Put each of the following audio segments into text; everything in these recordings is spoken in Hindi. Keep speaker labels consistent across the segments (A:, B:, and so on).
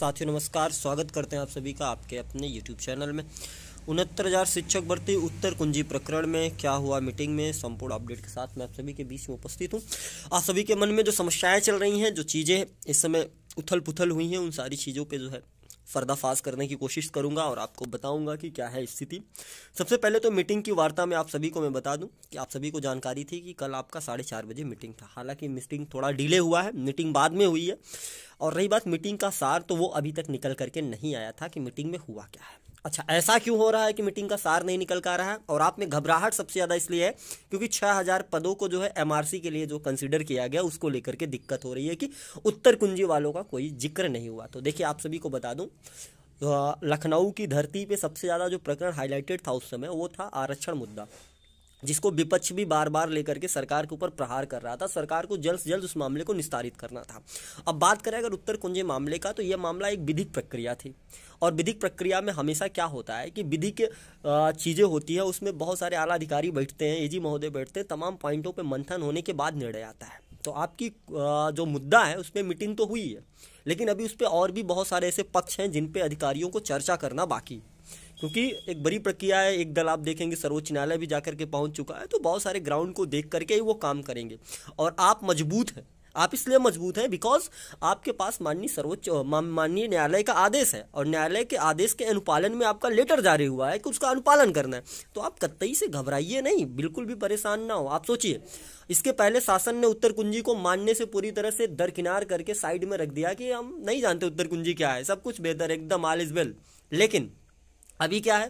A: साथियों नमस्कार स्वागत करते हैं आप सभी का आपके अपने यूट्यूब चैनल में उनहत्तर हज़ार शिक्षक भर्ती उत्तर कुंजी प्रकरण में क्या हुआ मीटिंग में संपूर्ण अपडेट के साथ मैं आप सभी के बीच में उपस्थित हूँ आप सभी के मन में जो समस्याएं चल रही हैं जो चीज़ें इस समय उथल पुथल हुई हैं उन सारी चीज़ों पर जो है फर्दाफाश करने की कोशिश करूंगा और आपको बताऊंगा कि क्या है स्थिति सबसे पहले तो मीटिंग की वार्ता में आप सभी को मैं बता दूं कि आप सभी को जानकारी थी कि कल आपका साढ़े चार बजे मीटिंग था हालांकि मीटिंग थोड़ा डिले हुआ है मीटिंग बाद में हुई है और रही बात मीटिंग का सार तो वो अभी तक निकल करके नहीं आया था कि मीटिंग में हुआ क्या है अच्छा ऐसा क्यों हो रहा है कि मीटिंग का सार नहीं निकल का रहा है और आप में घबराहट सबसे ज़्यादा इसलिए है क्योंकि 6000 पदों को जो है एमआरसी के लिए जो कंसिडर किया गया उसको लेकर के दिक्कत हो रही है कि उत्तर कुंजी वालों का कोई जिक्र नहीं हुआ तो देखिए आप सभी को बता दूँ लखनऊ की धरती पे सबसे ज़्यादा जो प्रकरण हाईलाइटेड था उस समय वो था आरक्षण मुद्दा जिसको विपक्ष भी बार बार लेकर के सरकार के ऊपर प्रहार कर रहा था सरकार को जल्द से जल्द उस मामले को निस्तारित करना था अब बात करें अगर उत्तर कुंजे मामले का तो यह मामला एक विधिक प्रक्रिया थी और विधिक प्रक्रिया में हमेशा क्या होता है कि विधिक चीज़ें होती है उसमें बहुत सारे आला अधिकारी बैठते हैं एजी महोदय बैठते हैं तमाम पॉइंटों पर मंथन होने के बाद निर्णय आता है तो आपकी जो मुद्दा है उस पर मीटिंग तो हुई है लेकिन अभी उस पर और भी बहुत सारे ऐसे पक्ष हैं जिन पे अधिकारियों को चर्चा करना बाकी है क्योंकि एक बड़ी प्रक्रिया है एक दल आप देखेंगे सर्वोच्च न्यायालय भी जाकर के पहुंच चुका है तो बहुत सारे ग्राउंड को देख करके वो काम करेंगे और आप मजबूत हैं आप इसलिए मजबूत हैं बिकॉज आपके पास माननीय सर्वोच्च माननीय न्यायालय का आदेश है और न्यायालय के आदेश के अनुपालन में आपका लेटर जारी हुआ है कि उसका अनुपालन करना है तो आप कतई से घबराइए नहीं बिल्कुल भी परेशान ना हो आप सोचिए इसके पहले शासन ने उत्तर कुंजी को मानने से पूरी तरह से दरकिनार करके साइड में रख दिया कि हम नहीं जानते उत्तर कुंजी क्या है सब कुछ बेहतर एकदम आल इज वेल लेकिन अभी क्या है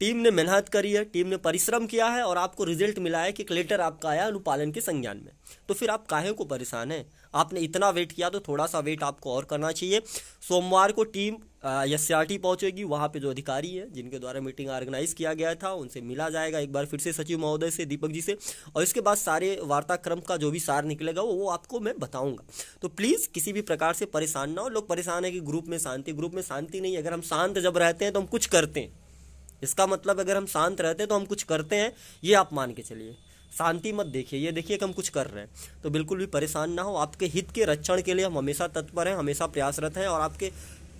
A: टीम ने मेहनत करी है टीम ने परिश्रम किया है और आपको रिजल्ट मिला है कि एक लेटर आपका आया अनुपालन के संज्ञान में तो फिर आप काहे को परेशान हैं आपने इतना वेट किया तो थोड़ा सा वेट आपको और करना चाहिए सोमवार को टीम एस सी पहुंचेगी वहाँ पे जो अधिकारी है जिनके द्वारा मीटिंग ऑर्गेनाइज किया गया था उनसे मिला जाएगा एक बार फिर से सचिव महोदय से दीपक जी से और इसके बाद सारे वार्ताक्रम का जो भी सार निकलेगा वो वो आपको मैं बताऊंगा तो प्लीज़ किसी भी प्रकार से परेशान ना हो लोग परेशान है कि ग्रुप में शांति ग्रुप में शांति नहीं अगर हम शांत जब रहते हैं तो हम कुछ करते हैं इसका मतलब अगर हम शांत रहते हैं तो हम कुछ करते हैं ये आप मान के चलिए शांति मत देखिए ये देखिए कि हम कुछ कर रहे हैं तो बिल्कुल भी परेशान ना हो आपके हित के रक्षण के लिए हम हमेशा तत्पर हैं हमेशा प्रयासरत हैं और आपके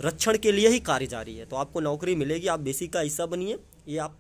A: रक्षण के लिए ही कार्य जारी है तो आपको नौकरी मिलेगी आप बेसिक का हिस्सा बनिए ये आप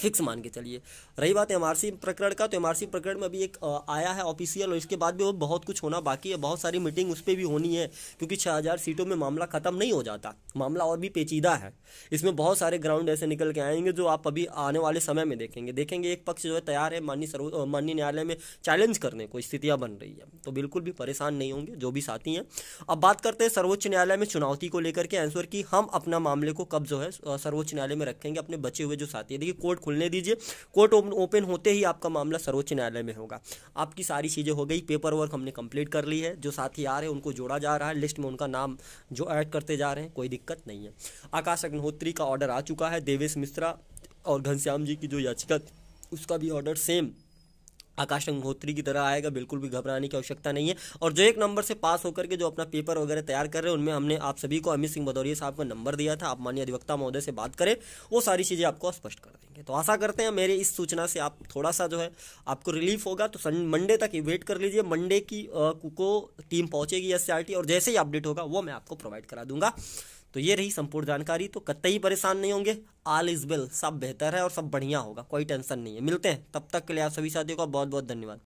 A: फिक्स मान के चलिए रही बात एम प्रकरण का तो एम प्रकरण में अभी एक आया है ऑफिशियल और इसके बाद भी वो बहुत कुछ होना बाकी है बहुत सारी मीटिंग उस पर भी होनी है क्योंकि छः सीटों में मामला ख़त्म नहीं हो जाता मामला और भी पेचीदा है इसमें बहुत सारे ग्राउंड ऐसे निकल के आएंगे जो आप अभी आने वाले समय में देखेंगे देखेंगे एक पक्ष जो है तैयार है माननीय सर्वो माननीय न्यायालय में चैलेंज करने को स्थितियाँ बन रही है तो बिल्कुल भी परेशान नहीं होंगे जो भी साथी हैं अब बात करते हैं सर्वोच्च न्यायालय में चुनौती को लेकर के आंसर की हम अपना मामले को कब जो है सर्वोच्च न्यायालय में रखेंगे अपने बचे हुए जो साथी है देखिए कोर्ट खुलने दीजिए कोर्ट ओपन होते ही आपका मामला सर्वोच्च न्यायालय में होगा आपकी सारी चीज़ें हो गई पेपर वर्क हमने कंप्लीट कर ली है जो साथी आ रहे हैं उनको जोड़ा जा रहा है लिस्ट में उनका नाम जो ऐड करते जा रहे हैं कोई दिक्कत नहीं है आकाश अग्निहोत्री का ऑर्डर आ चुका है देवेश मिश्रा और घनश्याम जी की जो याचिका उसका भी ऑर्डर सेम आकाश अंगोत्री की तरह आएगा बिल्कुल भी घबराने की आवश्यकता नहीं है और जो एक नंबर से पास होकर के जो अपना पेपर वगैरह तैयार कर रहे हैं उनमें हमने आप सभी को अमित सिंह भदौरिया साहब का नंबर दिया था आप माननीय अधिवक्ता महोदय से बात करें वो सारी चीज़ें आपको स्पष्ट कर देंगे तो आशा करते हैं मेरे इस सूचना से आप थोड़ा सा जो है आपको रिलीफ होगा तो मंडे तक वेट कर लीजिए मंडे की को टीम पहुँचेगी एस और जैसे ही अपडेट होगा वो मैं आपको प्रोवाइड करा दूंगा तो ये रही संपूर्ण जानकारी तो कतई परेशान नहीं होंगे ऑल इज वेल सब बेहतर है और सब बढ़िया होगा कोई टेंशन नहीं है मिलते हैं तब तक के लिए आप सभी साथियों का बहुत बहुत धन्यवाद